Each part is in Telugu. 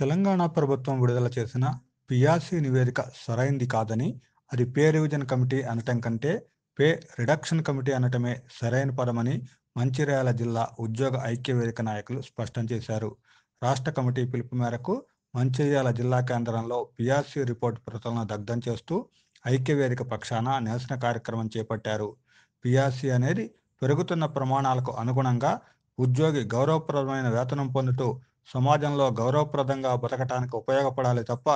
తెలంగాణ ప్రభుత్వం విడుదల చేసిన పియాసి నివేదిక సరైంది కాదని అది పే రివిజన్ కమిటీ అనటం కంటే పే రిడక్షన్ కమిటీ అనటమే సరైన పదమని మంచిర్యాల జిల్లా ఉద్యోగ ఐక్య వేదిక నాయకులు స్పష్టం చేశారు రాష్ట్ర కమిటీ పిలుపు మేరకు మంచిర్యాల జిల్లా కేంద్రంలో పిఆర్సీ రిపోర్ట్ ప్రతులను దగ్ధం చేస్తూ ఐక్య వేదిక పక్షాన నిరసన కార్యక్రమం చేపట్టారు పిఆర్సీ అనేది పెరుగుతున్న ప్రమాణాలకు అనుగుణంగా ఉద్యోగి గౌరవప్రదమైన వేతనం పొందుతూ సమాజంలో గౌరవప్రదంగా బ్రతకటానికి ఉపయోగపడాలి తప్ప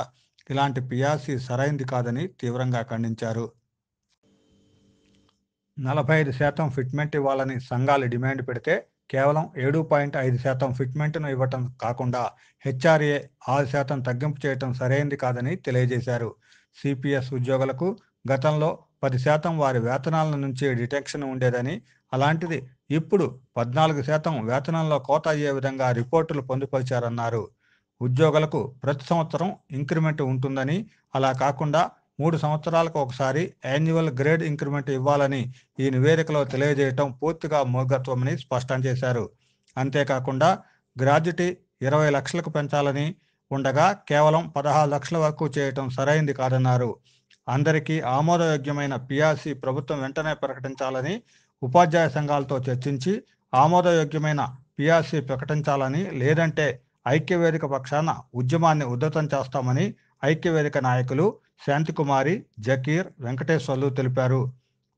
ఇలాంటి పిఆర్సీ సరైంది కాదని తీవ్రంగా ఖండించారు నలభై ఐదు శాతం ఫిట్మెంట్ ఇవ్వాలని సంఘాలు డిమాండ్ పెడితే కేవలం ఏడు పాయింట్ ఐదు శాతం ఫిట్మెంట్ను ఇవ్వటం కాకుండా హెచ్ఆర్ఏ ఆరు శాతం తగ్గింపు చేయటం సరైంది కాదని తెలియజేశారు సిపిఎస్ ఉద్యోగులకు గతంలో పది శాతం వారి వేతనాల నుంచి డిటెక్షన్ ఉండేదని అలాంటిది ఇప్పుడు పద్నాలుగు శాతం వేతనంలో కోత అయ్యే విధంగా రిపోర్టులు పొందుపరిచారన్నారు ఉద్యోగులకు ప్రతి సంవత్సరం ఇంక్రిమెంట్ ఉంటుందని అలా కాకుండా మూడు సంవత్సరాలకు ఒకసారి యాన్యువల్ గ్రేడ్ ఇంక్రిమెంట్ ఇవ్వాలని ఈ నివేదికలో తెలియజేయటం పూర్తిగా మూర్ఘత్వమని స్పష్టం చేశారు అంతేకాకుండా గ్రాడ్యుటీ ఇరవై లక్షలకు పెంచాలని ఉండగా కేవలం పదహారు లక్షల వరకు చేయటం సరైంది కాదన్నారు అందరికీ ఆమోదయోగ్యమైన పిఆర్సీ ప్రభుత్వం వెంటనే ప్రకటించాలని ఉపాధ్యాయ సంఘాలతో చర్చించి ఆమోదయోగ్యమైన పిఆర్సీ ప్రకటించాలని లేదంటే ఐక్యవేదిక పక్షాన ఉద్యమాన్ని ఉధృతం చేస్తామని ఐక్యవేదిక నాయకులు శాంతికుమారి జకీర్ వెంకటేశ్వర్లు తెలిపారు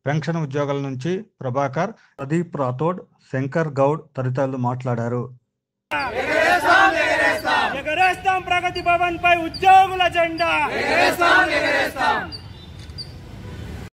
పెన్షన్ ఉద్యోగుల నుంచి ప్రభాకర్ ప్రదీప్ రాథోడ్ శంకర్ గౌడ్ తదితరులు మాట్లాడారు ప్రగతి భవన్ పై ఉద్యోగుల జెండా